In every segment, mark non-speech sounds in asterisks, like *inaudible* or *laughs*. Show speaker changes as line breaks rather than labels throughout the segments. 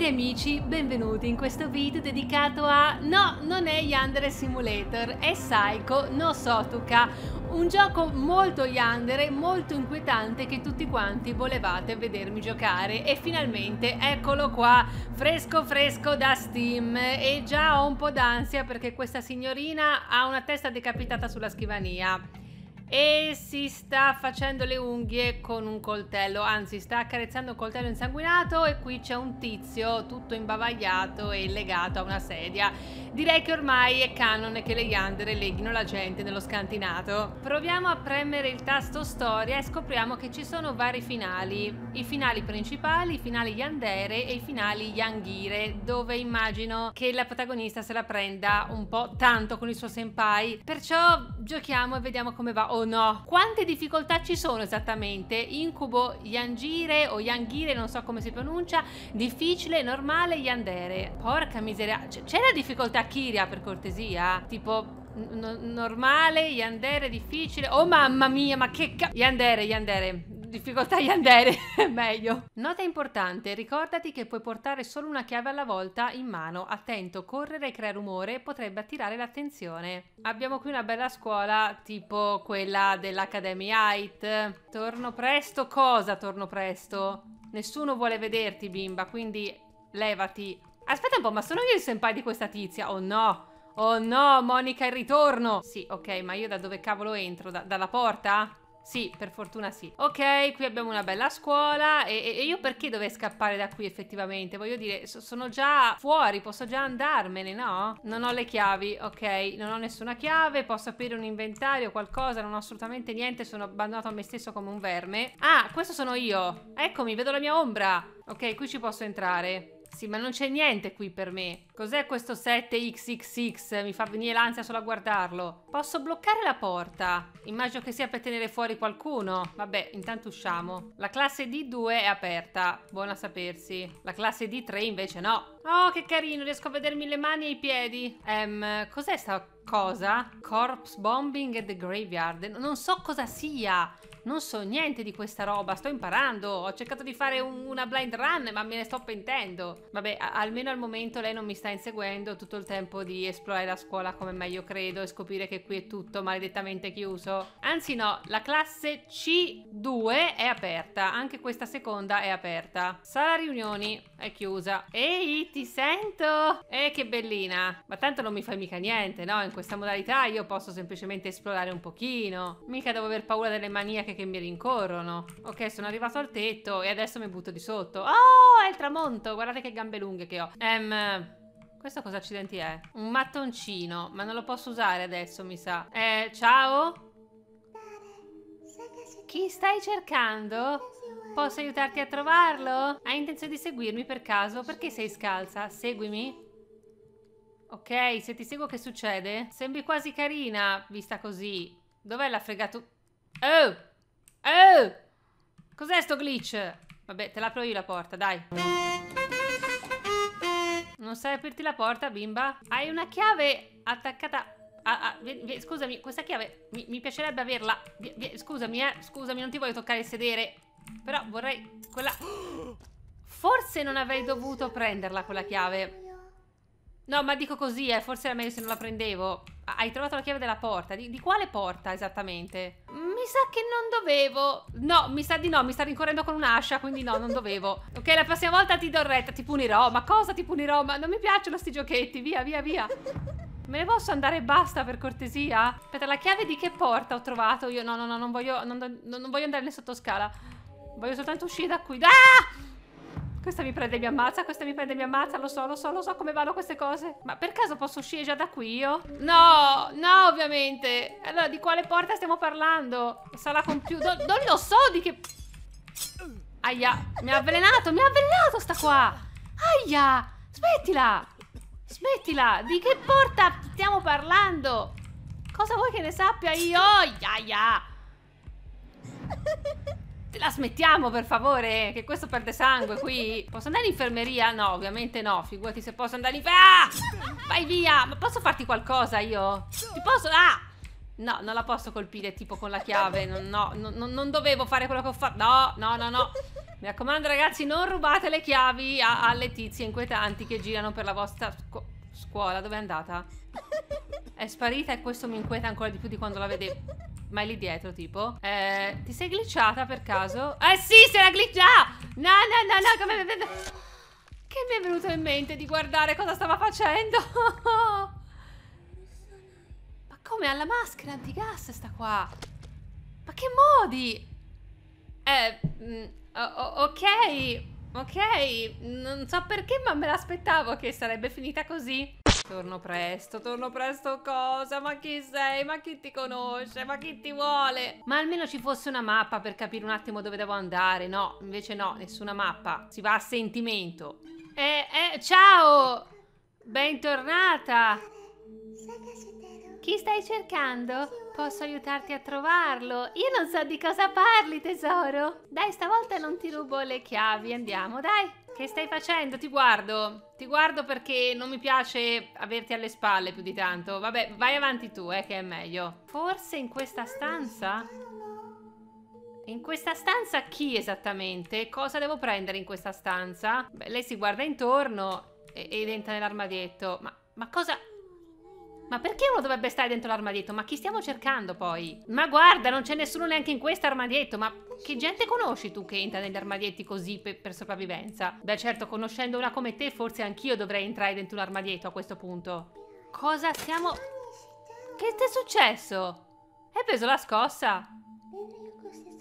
Cari amici, benvenuti in questo video dedicato a... No, non è Yandere Simulator, è Psycho no Sotuka, un gioco molto Yandere, molto inquietante che tutti quanti volevate vedermi giocare e finalmente eccolo qua, fresco fresco da Steam e già ho un po' d'ansia perché questa signorina ha una testa decapitata sulla scrivania e si sta facendo le unghie con un coltello, anzi sta accarezzando un coltello insanguinato e qui c'è un tizio tutto imbavagliato e legato a una sedia. Direi che ormai è canone che le yandere leghino la gente nello scantinato. Proviamo a premere il tasto storia e scopriamo che ci sono vari finali, i finali principali, i finali yandere e i finali yangire, dove immagino che la protagonista se la prenda un po' tanto con il suo senpai, perciò giochiamo e vediamo come va o no? Quante difficoltà ci sono esattamente? Incubo, Yangire o Yangire, non so come si pronuncia, difficile, normale, Yandere. Porca miseria, c'è la difficoltà Kiria per cortesia? Tipo, normale, Yandere difficile. Oh mamma mia, ma che cazzo! Yandere, Yandere difficoltà di Yandere, *laughs* meglio. Nota importante, ricordati che puoi portare solo una chiave alla volta in mano. Attento, correre e creare rumore potrebbe attirare l'attenzione. Abbiamo qui una bella scuola tipo quella dell'Academy Height. Torno presto? Cosa torno presto? Nessuno vuole vederti, bimba, quindi levati. Aspetta un po', ma sono io il senpai di questa tizia? Oh no! Oh no, Monica, il ritorno! Sì, ok, ma io da dove cavolo entro? Da dalla porta? Sì, per fortuna sì. Ok, qui abbiamo una bella scuola e, e io perché dovrei scappare da qui effettivamente? Voglio dire, so, sono già fuori, posso già andarmene, no? Non ho le chiavi, ok, non ho nessuna chiave, posso aprire un inventario, o qualcosa, non ho assolutamente niente, sono abbandonato a me stesso come un verme. Ah, questo sono io. Eccomi, vedo la mia ombra. Ok, qui ci posso entrare. Sì, ma non c'è niente qui per me. Cos'è questo 7XXX? Mi fa venire l'ansia solo a guardarlo. Posso bloccare la porta? Immagino che sia per tenere fuori qualcuno. Vabbè, intanto usciamo. La classe D2 è aperta. Buona sapersi. La classe D3 invece no. Oh, che carino, riesco a vedermi le mani e i piedi. Ehm, cos'è sta cosa? Corpse Bombing at the Graveyard. Non so cosa sia non so niente di questa roba, sto imparando, ho cercato di fare un, una blind run ma me ne sto pentendo. Vabbè, almeno al momento lei non mi sta inseguendo, tutto il tempo di esplorare la scuola come meglio credo e scoprire che qui è tutto maledettamente chiuso. Anzi no, la classe C2 è aperta, anche questa seconda è aperta. Sala riunioni è chiusa. Ehi, ti sento! Eh, che bellina! Ma tanto non mi fai mica niente, no? In questa modalità io posso semplicemente esplorare un pochino. Mica devo aver paura delle manie cieche che mi rincorrono. Ok, sono arrivato al tetto e adesso mi butto di sotto. Oh, è il tramonto! Guardate che gambe lunghe che ho. Ehm... Questo cosa accidenti è? Un mattoncino, ma non lo posso usare adesso, mi sa. Eh, ciao? Chi stai cercando? Posso aiutarti a trovarlo? Hai intenzione di seguirmi per caso? Perché sei scalza? Seguimi? Ok, se ti seguo che succede? Sembri quasi carina, vista così. Dov'è la fregatura? Oh! Oh! Cos'è sto glitch? Vabbè, te l'apro io la porta, dai. Non sai aprirti la porta, bimba? Hai una chiave attaccata... A, ah, vi, vi, scusami, questa chiave mi, mi piacerebbe averla. Vi, scusami, eh, scusami, non ti voglio toccare il sedere. Però vorrei quella... *gasps* Forse non avrei dovuto prenderla quella chiave. No, ma dico così, eh, forse era meglio se non la prendevo. Hai trovato la chiave della porta. Di, di quale porta esattamente? Mm mi sa che non dovevo. No, mi sa di no, mi sta rincorrendo con un'ascia, quindi no, non dovevo. *laughs* Ok, la prossima volta ti do retta, ti punirò. Ma cosa ti punirò? Ma non mi piacciono sti giochetti, via, via, via. *laughs* Me ne posso andare e basta per cortesia? Aspetta, la chiave di che porta ho trovato? Io no, no, no, non voglio, non, non voglio andare né sottoscala Voglio soltanto uscire da qui. Ah! Questa mi prende e mi ammazza, questa mi prende e mi ammazza, lo so, lo so, lo so come vanno queste cose. Ma per caso posso uscire già da qui io? No, no ovviamente. Allora di quale porta stiamo parlando? Sala computer, non lo so di che... Aia, mi ha avvelenato, mi ha avvelenato sta qua. Aia, smettila. Smettila, di che porta stiamo parlando? Cosa vuoi che ne sappia io? Aia la smettiamo per favore, che questo perde sangue qui. Posso andare in infermeria? No, ovviamente no, figurati se posso andare in... Ah! Vai via, ma posso farti qualcosa io? Ti posso... Ah! No, non la posso colpire tipo con la chiave, no, no, no non dovevo fare quello che ho fatto. No, no, no, no. Mi raccomando ragazzi, non rubate le chiavi a, alle tizie inquietanti che girano per la vostra scu scuola. Dove è andata? È sparita e questo mi inquieta ancora di più di quando la vedevo ma è lì dietro tipo eh, ti sei glitchata per caso? eh sì se la glitchata no no no no come... che mi è venuto in mente di guardare cosa stava facendo ma come ha la maschera antigas sta qua ma che modi eh mm, ok ok non so perché ma me l'aspettavo che sarebbe finita così Torno presto, torno presto cosa? Ma chi sei? Ma chi ti conosce? Ma chi ti vuole? Ma almeno ci fosse una mappa per capire un attimo dove devo andare. No, invece no, nessuna mappa. Si va a sentimento. Eh, eh, ciao! Bentornata! Chi stai cercando? Posso aiutarti a trovarlo? Io non so di cosa parli, tesoro. Dai, stavolta non ti rubo le chiavi, andiamo, dai. Che stai facendo? Ti guardo. Ti guardo perché non mi piace averti alle spalle più di tanto. Vabbè, vai avanti tu, eh, che è meglio. Forse in questa stanza? In questa stanza chi esattamente? Cosa devo prendere in questa stanza? Beh, lei si guarda intorno ed entra nell'armadietto. Ma, ma cosa... Ma perché uno dovrebbe stare dentro l'armadietto? Ma chi stiamo cercando poi? Ma guarda, non c'è nessuno neanche in questo armadietto. Ma che gente conosci tu che entra negli armadietti così per, per sopravvivenza? Beh, certo, conoscendo una come te, forse anch'io dovrei entrare dentro un armadietto a questo punto. Cosa siamo. Che ti è successo? Hai preso la scossa?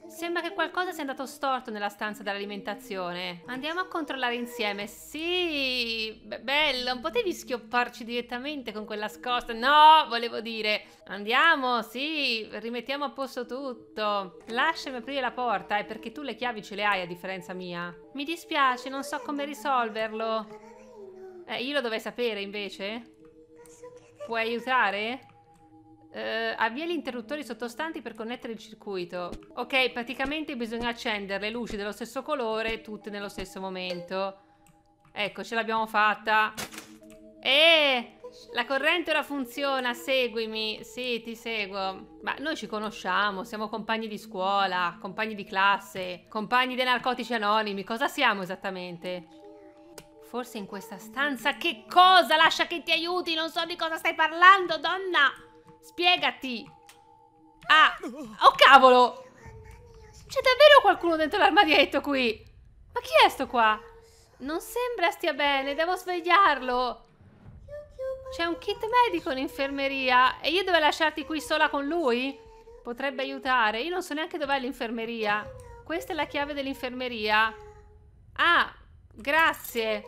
Sembra che qualcosa sia andato storto nella stanza dell'alimentazione. Andiamo a controllare insieme. Sì, be bello, non potevi schiopparci direttamente con quella scosta. No, volevo dire. Andiamo, sì, rimettiamo a posto tutto. Lasciami aprire la porta, è eh, perché tu le chiavi ce le hai a differenza mia. Mi dispiace, non so come risolverlo. Eh, io lo dovrei sapere invece. Puoi aiutare? Uh, avvia gli interruttori sottostanti per connettere il circuito. Ok, praticamente bisogna accendere le luci dello stesso colore tutte nello stesso momento. Ecco, ce l'abbiamo fatta. Eeeh! la corrente ora funziona, seguimi. Sì, ti seguo. Ma noi ci conosciamo, siamo compagni di scuola, compagni di classe, compagni dei narcotici anonimi. Cosa siamo esattamente? Forse in questa stanza... Che cosa? Lascia che ti aiuti, non so di cosa stai parlando, donna! Spiegati! Ah! Oh cavolo! C'è davvero qualcuno dentro l'armadietto qui! Ma chi è sto qua? Non sembra stia bene, devo svegliarlo! C'è un kit medico in infermeria e io devo lasciarti qui sola con lui? Potrebbe aiutare. Io non so neanche dov'è l'infermeria. Questa è la chiave dell'infermeria. Ah, grazie.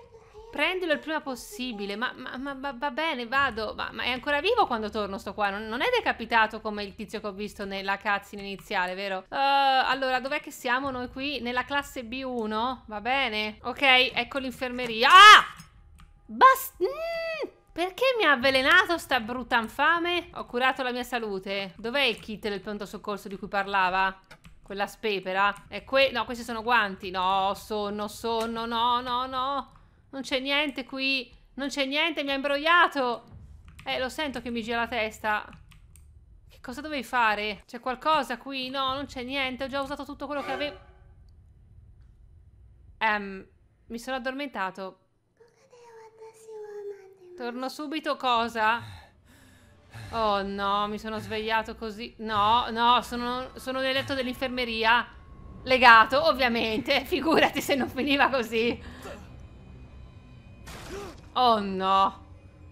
Prendilo il prima possibile, ma, ma, ma va bene, vado. Ma, ma, è ancora vivo quando torno sto qua? Non, non, è decapitato come il tizio che ho visto nella cazzina iniziale, vero? Uh, allora, dov'è che siamo noi qui? Nella classe B1? Va bene? Ok, ecco l'infermeria. Ah! Bast... Mm! Perché mi ha avvelenato sta brutta infame? Ho curato la mia salute. Dov'è il kit del pronto soccorso di cui parlava? Quella spepera? E que no, questi sono guanti. No, sonno, sonno, no, no, no. Non c'è niente qui. Non c'è niente, mi ha imbrogliato. Eh, lo sento che mi gira la testa. Che cosa dovevi fare? C'è qualcosa qui? No, non c'è niente. Ho già usato tutto quello che avevo. Um, mi sono addormentato. Torno subito cosa? Oh no, mi sono svegliato così. No, no, sono, sono nel letto dell'infermeria. Legato, ovviamente. Figurati se non finiva così. Oh no.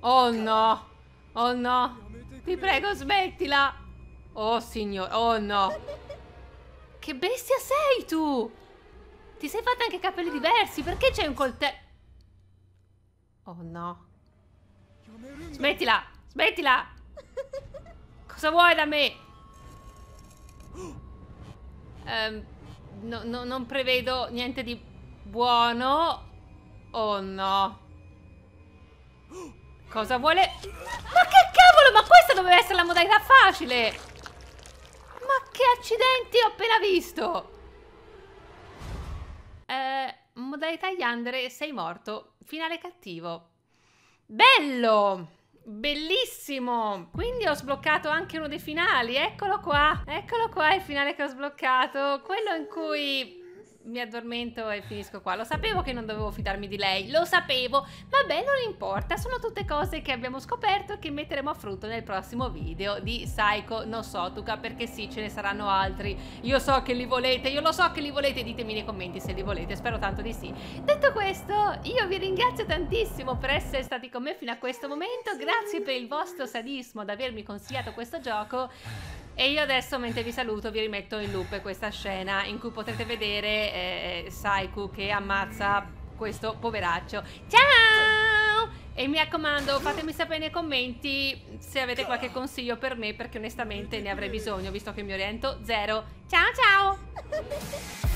Oh no. Oh no. Ti prego, smettila. Oh signore. Oh no. Che bestia sei tu? Ti sei fatta anche capelli diversi. Perché c'è un coltello? Oh no. Smettila. Smettila. Cosa vuoi da me? Um, no, no, non prevedo niente di buono. Oh no. Cosa vuole? Ma che cavolo, ma questa doveva essere la modalità facile! Ma che accidenti ho appena visto! Eh, modalità Yandere, sei morto. Finale cattivo. Bello! Bellissimo! Quindi ho sbloccato anche uno dei finali, eccolo qua! Eccolo qua il finale che ho sbloccato, quello in cui mi addormento e finisco qua. Lo sapevo che non dovevo fidarmi di lei, lo sapevo. Vabbè, non importa, sono tutte cose che abbiamo scoperto e che metteremo a frutto nel prossimo video di Psycho No Sotuka, perché sì, ce ne saranno altri. Io so che li volete, io lo so che li volete, ditemi nei commenti se li volete, spero tanto di sì. Detto questo, io vi ringrazio tantissimo per essere stati con me fino a questo momento, grazie per il vostro sadismo ad avermi consigliato questo gioco. E io adesso mentre vi saluto vi rimetto in loop questa scena in cui potrete vedere eh, Saiku che ammazza questo poveraccio. Ciao! E mi raccomando, fatemi sapere nei commenti se avete qualche consiglio per me, perché onestamente ne avrei bisogno, visto che mi oriento zero. Ciao ciao!